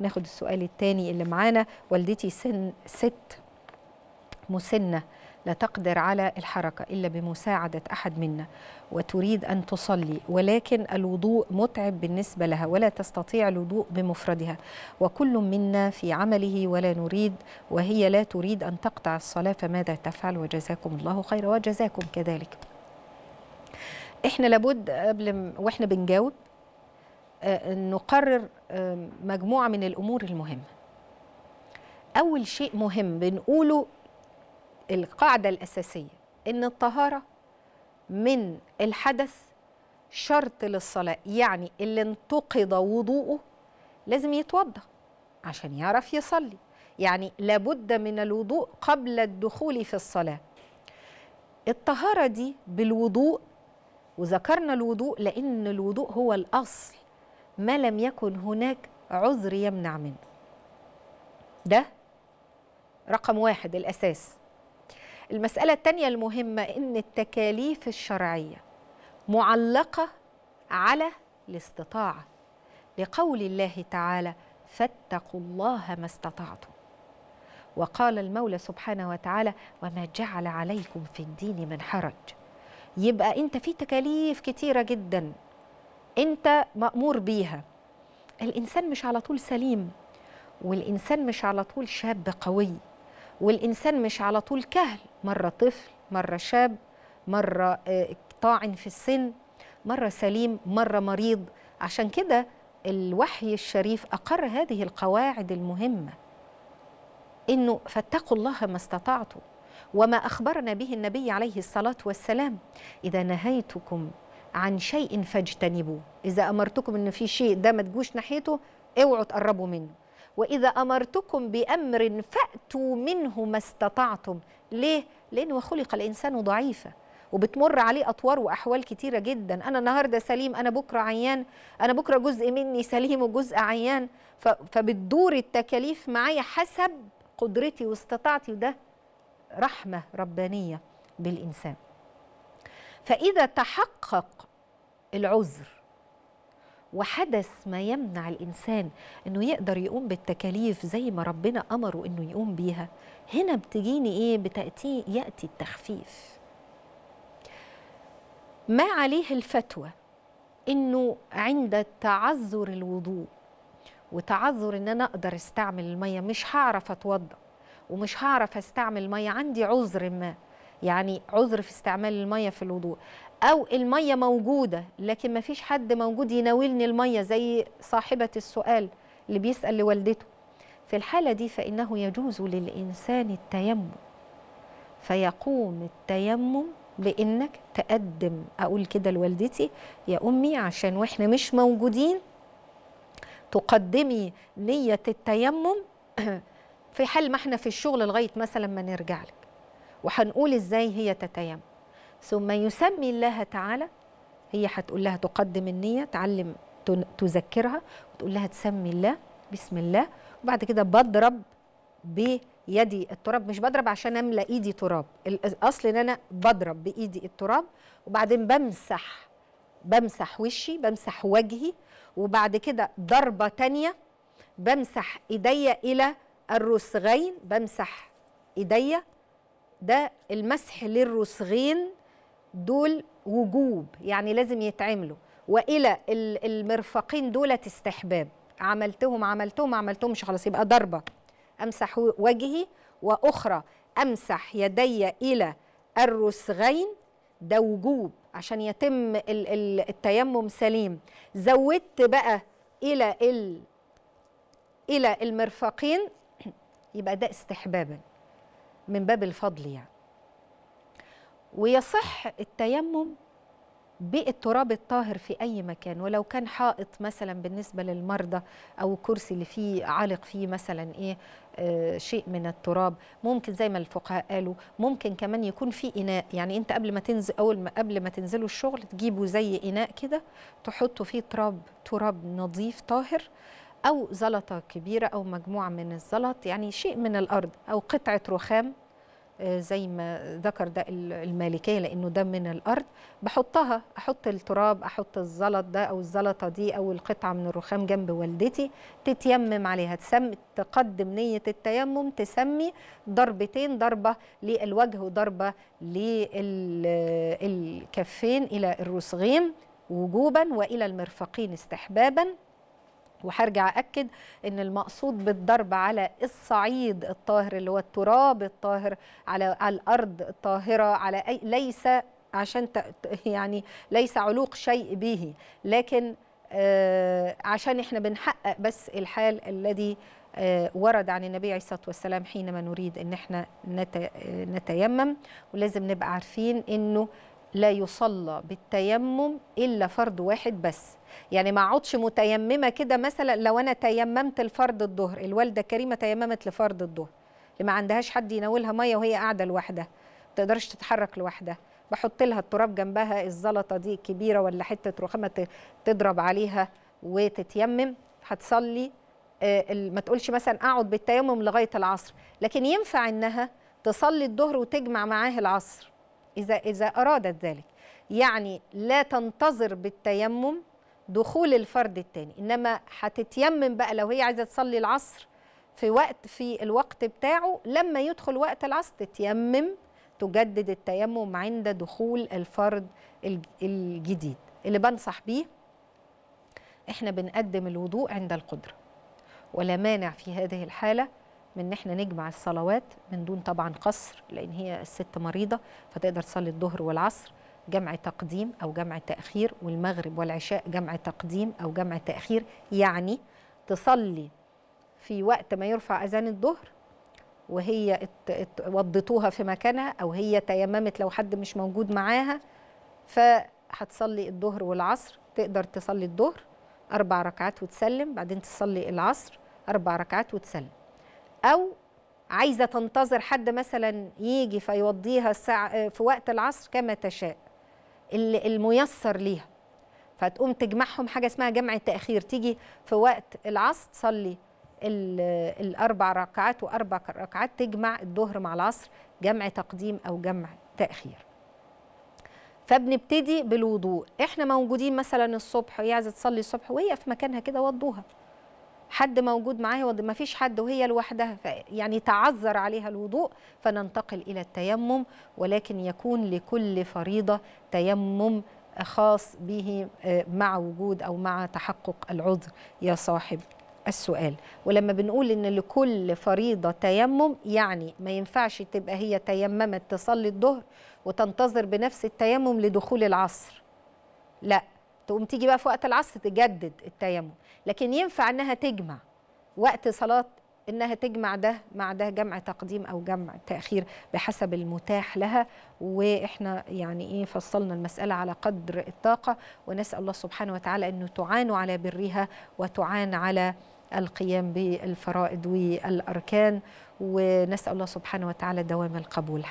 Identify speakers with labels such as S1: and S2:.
S1: ناخد السؤال الثاني اللي معانا والدتي سن ست مسنه لا تقدر على الحركة إلا بمساعدة أحد منا وتريد أن تصلي ولكن الوضوء متعب بالنسبة لها ولا تستطيع الوضوء بمفردها وكل منا في عمله ولا نريد وهي لا تريد أن تقطع الصلاة فماذا تفعل وجزاكم الله خيرا وجزاكم كذلك احنا لابد قبل واحنا بنجاوب آه، آه، نقرر آه، مجموعة من الأمور المهمة أول شيء مهم بنقوله القاعدة الأساسية إن الطهارة من الحدث شرط للصلاة يعني اللي انتقض وضوءه لازم يتوضأ عشان يعرف يصلي يعني لابد من الوضوء قبل الدخول في الصلاة الطهارة دي بالوضوء وذكرنا الوضوء لأن الوضوء هو الأصل ما لم يكن هناك عذر يمنع منه ده رقم واحد الأساس المسألة الثانية المهمة إن التكاليف الشرعية معلقة على الاستطاعة لقول الله تعالى فاتقوا الله ما استطعتم وقال المولى سبحانه وتعالى وما جعل عليكم في الدين من حرج يبقى انت في تكاليف كتيره جدا انت مامور بيها الانسان مش على طول سليم والانسان مش على طول شاب قوي والانسان مش على طول كهل مره طفل مره شاب مره آه، طاعن في السن مره سليم مره مريض عشان كده الوحي الشريف اقر هذه القواعد المهمه انه فاتقوا الله ما استطعتم وما اخبرنا به النبي عليه الصلاه والسلام اذا نهيتكم عن شيء فاجتنبوه إذا أمرتكم أن في شيء ده ما تجوش ناحيته اوعوا تقربوا منه وإذا أمرتكم بأمر فأتوا منه ما استطعتم ليه؟ لأنه وخلق الإنسان ضعيفا وبتمر عليه أطوار وأحوال كتيرة جدا أنا النهاردة سليم أنا بكرة عيان أنا بكرة جزء مني سليم وجزء عيان فبتدور التكاليف معايا حسب قدرتي واستطاعتي وده رحمة ربانية بالإنسان فإذا تحقق العذر وحدث ما يمنع الإنسان أنه يقدر يقوم بالتكاليف زي ما ربنا أمره أنه يقوم بيها هنا بتجيني إيه بتأتي يأتي التخفيف ما عليه الفتوى أنه عند تعذر الوضوء وتعذر أن أنا أقدر استعمل المية مش هعرف أتوضأ ومش هعرف استعمل مية عندي عذر ما يعني عذر في استعمال الميه في الوضوء او الميه موجوده لكن ما فيش حد موجود يناولني الميه زي صاحبه السؤال اللي بيسال لوالدته في الحاله دي فانه يجوز للانسان التيمم فيقوم التيمم بانك تقدم اقول كده لوالدتي يا امي عشان واحنا مش موجودين تقدمي نيه التيمم في حال ما احنا في الشغل لغايه مثلا ما نرجع لك وهنقول ازاي هي تتيم ثم يسمي الله تعالى هي هتقول لها تقدم النيه تعلم تذكرها وتقول لها تسمي الله بسم الله وبعد كده بضرب بيدي التراب مش بضرب عشان املى ايدي تراب الاصل ان انا بضرب بايدي التراب وبعدين بمسح بمسح وشي بمسح وجهي وبعد كده ضربه تانية بمسح ايديا الى الرسغين بمسح ايديا ده المسح للرسغين دول وجوب يعني لازم يتعملوا والى المرفقين دولت استحباب عملتهم عملتهم عملتهمش خلاص يبقى ضربه امسح وجهي واخرى امسح يدي الى الرسغين ده وجوب عشان يتم التيمم سليم زودت بقى الى الى المرفقين يبقى ده استحبابا من باب الفضل يعني ويصح التيمم بالتراب الطاهر في أي مكان ولو كان حائط مثلا بالنسبة للمرضى أو الكرسي اللي فيه عالق فيه مثلا إيه آه شيء من التراب ممكن زي ما الفقهاء قالوا ممكن كمان يكون في إناء يعني أنت قبل ما تنزل أول ما قبل ما تنزلوا الشغل تجيبوا زي إناء كده تحطوا فيه تراب تراب نظيف طاهر أو زلطة كبيرة أو مجموعة من الزلط يعني شيء من الأرض أو قطعة رخام آه، زي ما ذكر ده المالكية لأنه ده من الأرض بحطها أحط التراب أحط الزلط ده أو الزلطة دي أو القطعة من الرخام جنب والدتي تتيمم عليها تسم تقدم نية التيمم تسمي ضربتين ضربة للوجه وضربة للكفين آه، إلى الرسغين وجوبا وإلى المرفقين استحبابا وهرجع أكد أن المقصود بالضرب على الصعيد الطاهر اللي هو التراب الطاهر على الأرض الطاهرة على أي ليس عشان يعني ليس علوق شيء به لكن آه، عشان احنا بنحقق بس الحال الذي آه، ورد عن النبي عليه الصلاه والسلام حينما نريد ان احنا نتيمم ولازم نبقى عارفين انه لا يصلى بالتيمم الا فرض واحد بس يعني ما اقعدش متيممه كده مثلا لو انا تيممت لفرض الظهر الوالده كريمه تيممت لفرض الظهر اللي ما عندهاش حد يناولها ميه وهي قاعده لوحدها ما تقدرش تتحرك لوحدها بحط لها التراب جنبها الزلطه دي كبيره ولا حته رخامه تضرب عليها وتتيمم هتصلي آه، ما تقولش مثلا اقعد بالتيمم لغايه العصر لكن ينفع انها تصلي الظهر وتجمع معاه العصر إذا إذا أرادت ذلك يعني لا تنتظر بالتيمم دخول الفرد الثاني إنما هتتيمم بقى لو هي عايزة تصلي العصر في وقت في الوقت بتاعه لما يدخل وقت العصر تتيمم تجدد التيمم عند دخول الفرد الجديد اللي بنصح بيه احنا بنقدم الوضوء عند القدره ولا مانع في هذه الحاله من ان احنا نجمع الصلوات من دون طبعا قصر لان هي الست مريضه فتقدر تصلي الظهر والعصر جمع تقديم او جمع تاخير والمغرب والعشاء جمع تقديم او جمع تاخير يعني تصلي في وقت ما يرفع اذان الظهر وهي وضتوها في مكانها او هي تيممت لو حد مش موجود معاها فهتصلي الظهر والعصر تقدر تصلي الظهر اربع ركعات وتسلم بعدين تصلي العصر اربع ركعات وتسلم او عايزه تنتظر حد مثلا يجي فيوضيها الساعه في وقت العصر كما تشاء الميسر ليها فتقوم تجمعهم حاجه اسمها جمع التاخير تيجي في وقت العصر تصلي الاربع ركعات واربع ركعات تجمع الظهر مع العصر جمع تقديم او جمع تاخير فبنبتدي بالوضوء احنا موجودين مثلا الصبح هي عايزه تصلي الصبح وهي في مكانها كده وضوها حد موجود معاها ما فيش حد وهي لوحدها يعني تعذر عليها الوضوء فننتقل إلى التيمم ولكن يكون لكل فريضة تيمم خاص به آه، مع وجود أو مع تحقق العذر يا صاحب السؤال ولما بنقول ان لكل فريضه تيمم يعني ما ينفعش تبقى هي تيممت تصلي الظهر وتنتظر بنفس التيمم لدخول العصر لا تقوم تيجي بقى في وقت العصر تجدد التيمم لكن ينفع انها تجمع وقت صلاه انها تجمع ده مع ده جمع تقديم او جمع تاخير بحسب المتاح لها واحنا يعني ايه فصلنا المساله على قدر الطاقه ونسال الله سبحانه وتعالى انه تعان على برها وتعان على القيام بالفرائض والاركان ونسال الله سبحانه وتعالى دوام القبول